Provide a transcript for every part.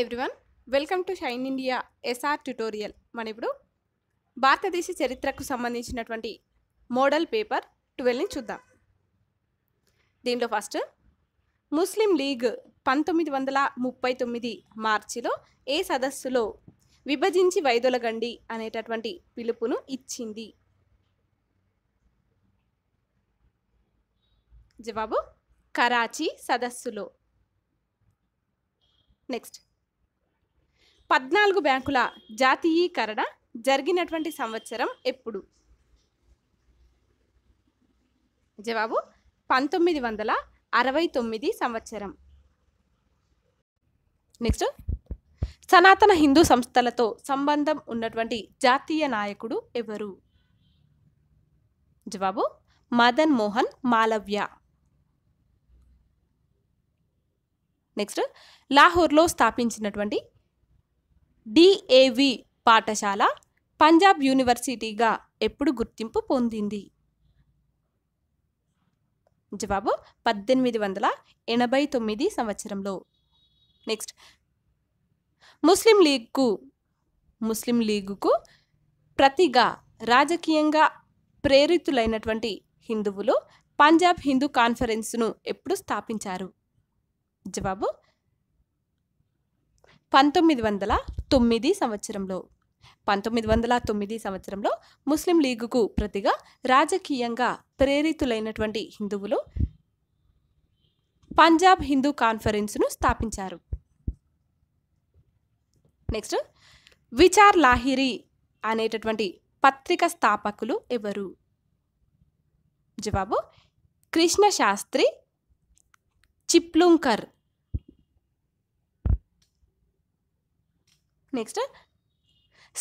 everyone welcome to shine India SR tutorial మన ఇప్పుడు భారతదేశ చరిత్రకు సంబంధించినటువంటి మోడల్ పేపర్ ట్వెల్వ్ని చూద్దాం దీనిలో ఫస్ట్ ముస్లిం లీగ్ పంతొమ్మిది వందల ముప్పై తొమ్మిది మార్చిలో ఏ సదస్సులో విభజించి వైదొలగండి అనేటటువంటి పిలుపును ఇచ్చింది జవాబు కరాచీ సదస్సులో నెక్స్ట్ పద్నాలుగు బ్యాంకుల జాతీయీకరణ జరిగినటువంటి సంవత్సరం ఎప్పుడు జవాబు పంతొమ్మిది వందల అరవై తొమ్మిది సంవత్సరం నెక్స్ట్ సనాతన హిందూ సంస్థలతో సంబంధం ఉన్నటువంటి జాతీయ నాయకుడు ఎవరు జవాబు మదన్ మోహన్ మాలవ్య నెక్స్ట్ లాహోర్లో స్థాపించినటువంటి డిఏవి పాఠశాల పంజాబ్ యూనివర్సిటీగా ఎప్పుడు గుర్తింపు పొందింది జవాబు పద్దెనిమిది వందల ఎనభై తొమ్మిది సంవత్సరంలో నెక్స్ట్ ముస్లిం లీగ్కు ముస్లిం లీగుకు ప్రతిగా రాజకీయంగా ప్రేరితులైనటువంటి హిందువులు పంజాబ్ హిందూ కాన్ఫరెన్స్ను ఎప్పుడు స్థాపించారు జవాబు పంతొమ్మిది వందల తొమ్మిది సంవత్సరంలో పంతొమ్మిది వందల తొమ్మిది సంవత్సరంలో ముస్లిం లీగుకు ప్రతిగా రాజకీయంగా ప్రేరితులైనటువంటి హిందువులు పంజాబ్ హిందూ కాన్ఫరెన్స్ను స్థాపించారు నెక్స్ట్ విచార్ లాహిరి అనేటటువంటి పత్రిక స్థాపకులు ఎవరు జవాబు కృష్ణ శాస్త్రి చిప్లుంకర్ నెక్స్ట్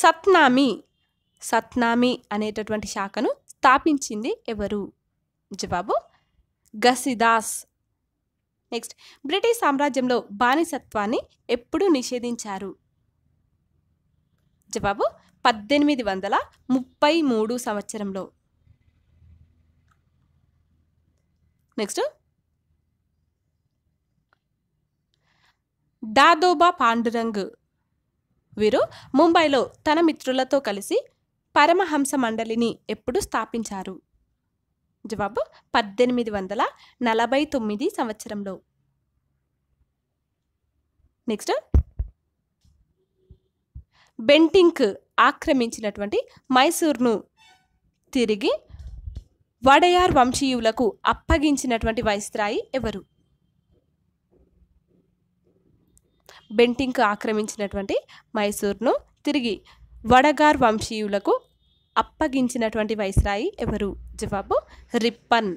సత్నామి సత్నామి అనేటటువంటి శాఖను స్థాపించింది ఎవరు జవాబు గసిదాస్ నెక్స్ట్ బ్రిటిష్ సామ్రాజ్యంలో బానిసత్వాన్ని ఎప్పుడు నిషేధించారు జవాబు పద్దెనిమిది వందల ముప్పై మూడు సంవత్సరంలో నెక్స్ట్ దాదోబా పాండురంగ్ వీరు ముంబైలో తన మిత్రులతో కలిసి పరమహంస మండలిని ఎప్పుడు స్థాపించారు జవాబు పద్దెనిమిది వందల నలభై తొమ్మిది సంవత్సరంలో నెక్స్ట్ బెంటింక్ ఆక్రమించినటువంటి మైసూర్ను తిరిగి వడయార్ వంశీయులకు అప్పగించినటువంటి వైస్త్రాయి ఎవరు బెంటింగ్కు ఆక్రమించినటువంటి మైసూర్ను తిరిగి వడగార్ వంశీయులకు అప్పగించినటువంటి వైస్రాయి ఎవరు జవాబు రిప్పన్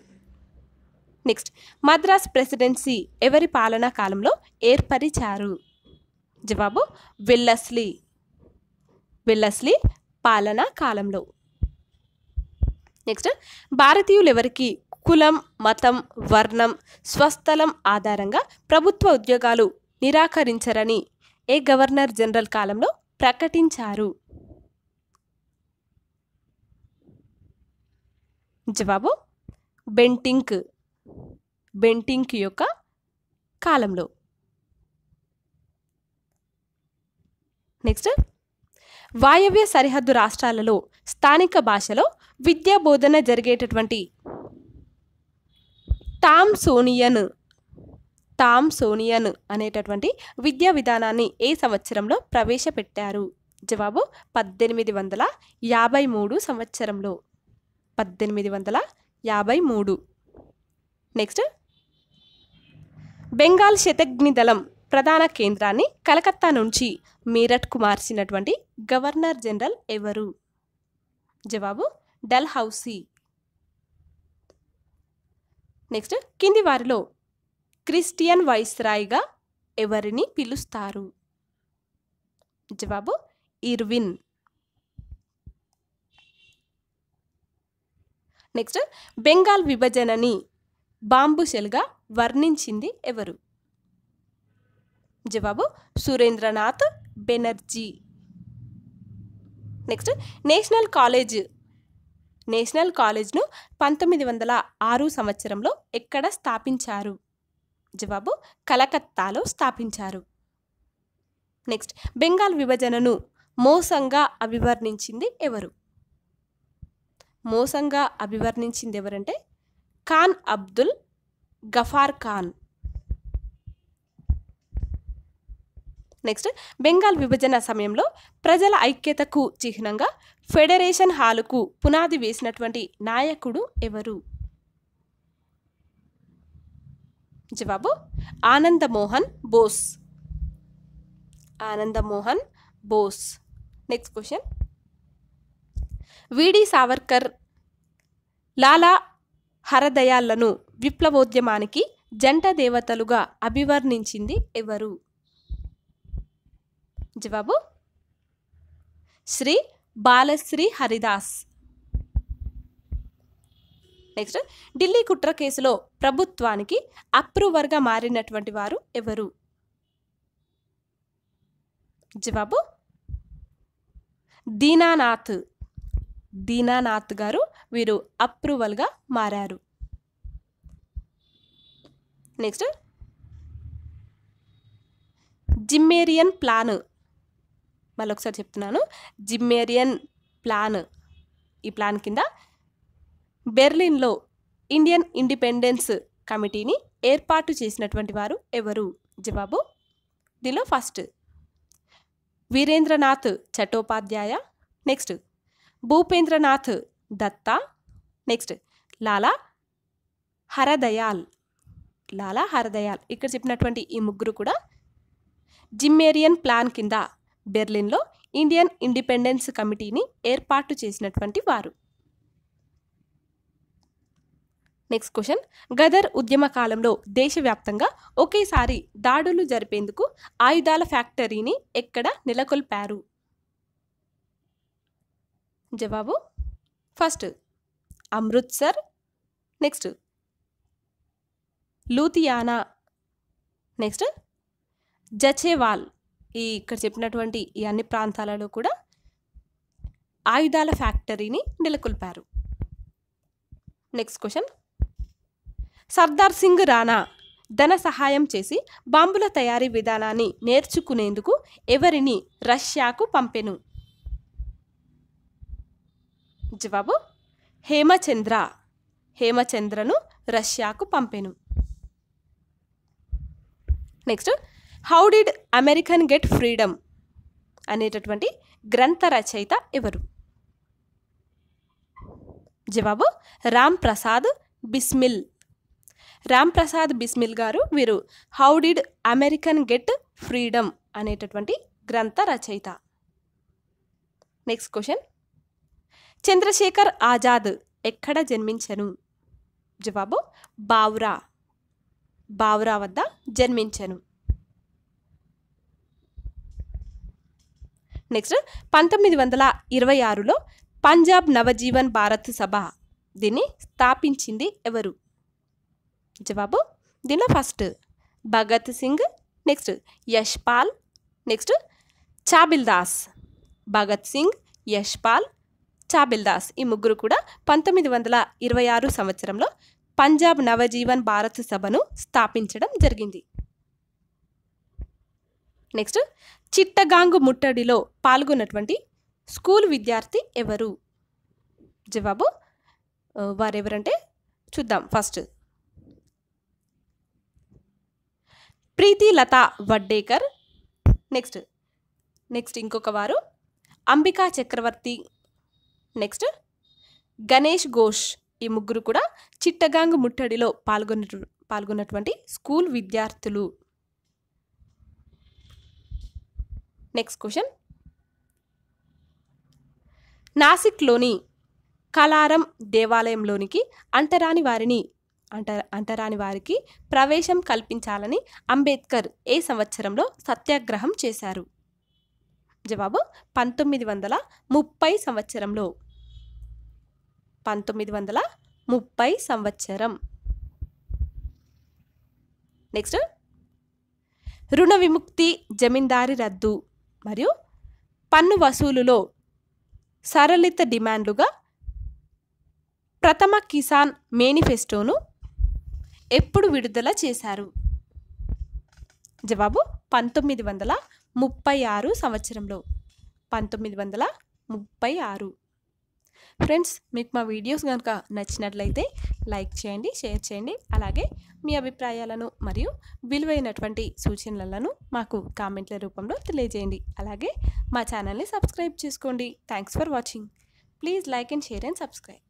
నెక్స్ట్ మద్రాస్ ప్రెసిడెన్సీ ఎవరి పాలనా కాలంలో ఏర్పరిచారు జవాబు విల్లస్లీ విల్లస్లీ పాలనా కాలంలో నెక్స్ట్ భారతీయులు ఎవరికి కులం మతం వర్ణం స్వస్థలం ఆధారంగా ప్రభుత్వ ఉద్యోగాలు నిరాకరించరని ఏ గవర్నర్ జనరల్ కాలంలో ప్రకటించారు జవాబు బెంటింక్ బెంటింక్ యొక్క కాలంలో నెక్స్ట్ వాయవ్య సరిహద్దు రాష్ట్రాలలో స్థానిక భాషలో విద్యా బోధన జరిగేటటువంటి టామ్సోనియన్ థామ్సోనియన్ అనేటటువంటి విద్యా విధానాన్ని ఏ సంవత్సరంలో ప్రవేశపెట్టారు జవాబు పద్దెనిమిది వందల యాభై మూడు సంవత్సరంలో పద్దెనిమిది వందల యాభై మూడు నెక్స్ట్ బెంగాల్ శతగ్ని దళం ప్రధాన కేంద్రాన్ని కలకత్తా నుంచి మీరట్కు మార్చినటువంటి గవర్నర్ జనరల్ ఎవరు జవాబు డల్ హౌసీ నెక్స్ట్ కింది వారిలో క్రిస్టియన్ వైస్రాయ్గా ఎవరిని పిలుస్తారు జవాబు ఇర్విన్ నెక్స్ట్ బెంగాల్ విభజనని బాంబుషెల్గా వర్ణించింది ఎవరు జవాబు Surendranath Banerjee next national college national కాలేజ్ను పంతొమ్మిది వందల ఆరు సంవత్సరంలో ఎక్కడ స్థాపించారు జవాబు కలకత్తాలో స్థాపించారు నెక్స్ట్ బెంగాల్ విభజనను మోసంగా అభివర్ణించింది ఎవరు మోసంగా అభివర్ణించింది ఎవరంటే ఖాన్ అబ్దుల్ గఫార్ ఖాన్ నెక్స్ట్ బెంగాల్ విభజన సమయంలో ప్రజల ఐక్యతకు చిహ్నంగా ఫెడరేషన్ హాలుకు పునాది వేసినటువంటి నాయకుడు ఎవరు జవాబు Anandamohan Bose Anandamohan Bose next question VD Savarkar లాలా హరదయాలను విప్లవోద్యమానికి జంట దేవతలుగా అభివర్ణించింది ఎవరు జవాబు శ్రీ బాలశ్రీ హరిదాస్ నెక్స్ట్ ఢిల్లీ కుట్ర కేసులో ప్రభుత్వానికి అప్రూవర్గా మారినటువంటి వారు ఎవరు జవాబు దీనానాథ్ దీనానాథ్ గారు వీరు అప్రూవల్గా మారారు నెక్స్ట్ జిమ్మేరియన్ ప్లాన్ మళ్ళొకసారి చెప్తున్నాను జిమ్మేరియన్ ప్లాన్ ఈ ప్లాన్ కింద బెర్లిన్లో ఇండియన్ ఇండిపెండెన్స్ కమిటీని ఏర్పాటు చేసినటువంటి వారు ఎవరు జవాబు దీనిలో first Virendranath Chattopadhyay next Bhupendranath Datta next Lala Hardayal Lala Hardayal ఇక్కడ చెప్పినటువంటి ఈ ముగ్గురు కూడా జిమ్మేరియన్ ప్లాన్ కింద బెర్లిన్లో ఇండియన్ ఇండిపెండెన్స్ కమిటీని ఏర్పాటు చేసినటువంటి వారు నెక్స్ట్ క్వశ్చన్ గదర్ ఉద్యమ కాలంలో దేశవ్యాప్తంగా ఒకేసారి దాడులు జరిపేందుకు ఆయుధాల ఫ్యాక్టరీని ఎక్కడ నెలకొల్పారు జవాబు first Amritsar next Ludhiana next Jachewal ఈ ఇక్కడ చెప్పినటువంటి ఈ అన్ని ప్రాంతాలలో కూడా ఆయుధాల ఫ్యాక్టరీని నెలకొల్పారు నెక్స్ట్ క్వశ్చన్ సర్దార్ సింగ్ రాణా ధన సహాయం చేసి బాంబుల తయారీ విధానాన్ని నేర్చుకునేందుకు ఎవరిని రష్యాకు పంపెను జవాబు హేమచంద్ర హేమచంద్రను రష్యాకు పంపెను next how did American get freedom అనేటటువంటి గ్రంథ రచయిత ఎవరు జవాబు రామ్ ప్రసాద్ బిస్మిల్ రామ్ ప్రసాద్ బిస్మిల్ గారు వీరు how did American get freedom అనేటటువంటి గ్రంథ రచయిత నెక్స్ట్ క్వశ్చన్ చంద్రశేఖర్ ఆజాద్ ఎక్కడ జన్మించను జవాబు బావ్రా బావ్రా వద్ద జన్మించను నెక్స్ట్ పంతొమ్మిది వందల ఇరవై ఆరులో పంజాబ్ నవజీవన్ భారత్ సభ దీన్ని స్థాపించింది ఎవరు జవాబు దీనిలో first Bhagat Singh next Yashpal next Chhabil Das Bhagat Singh Yashpal Das ఈ ముగ్గురు కూడా పంతొమ్మిది వందల ఇరవై ఆరు సంవత్సరంలో పంజాబ్ నవజీవన్ భారత్ సభను స్థాపించడం జరిగింది నెక్స్ట్ చిట్టగాంగు ముట్టడిలో పాల్గొన్నటువంటి స్కూల్ విద్యార్థి ఎవరు జవాబు వారెవరంటే చూద్దాం first Preeti Lata Vaddekar next next ఇంకొక వారు అంబికా చక్రవర్తి నెక్స్ట్ గణేష్ ఘోష్ ఈ ముగ్గురు కూడా చిట్టగాంగ్ ముట్టడిలో పాల్గొన్నటు పాల్గొన్నటువంటి స్కూల్ విద్యార్థులు నెక్స్ట్ క్వశ్చన్ నాసిక్లోని కలారం దేవాలయంలోనికి అంటరాని వారిని అంట అంటరాని వారికి ప్రవేశం కల్పించాలని అంబేద్కర్ ఏ సంవత్సరంలో సత్యాగ్రహం చేశారు జవాబు పంతొమ్మిది వందల ముప్పై సంవత్సరంలో పంతొమ్మిది వందల ముప్పై సంవత్సరం నెక్స్ట్ రుణ విముక్తి జమీందారీ రద్దు మరియు పన్ను వసూలులో సరళిత డిమాండ్లుగా ప్రథమ కిసాన్ మేనిఫెస్టోను ఎప్పుడు విడుదల చేశారు జవాబు పంతొమ్మిది వందల ముప్పై ఆరు సంవత్సరంలో పంతొమ్మిది వందల ముప్పై ఆరు ఫ్రెండ్స్ మీకు మా వీడియోస్ కనుక నచ్చినట్లయితే లైక్ చేయండి షేర్ చేయండి అలాగే మీ అభిప్రాయాలను మరియు విలువైనటువంటి సూచనలను మాకు కామెంట్ల రూపంలో తెలియజేయండి అలాగే మా ఛానల్ని సబ్స్క్రైబ్ చేసుకోండి thanks for watching please like and share and subscribe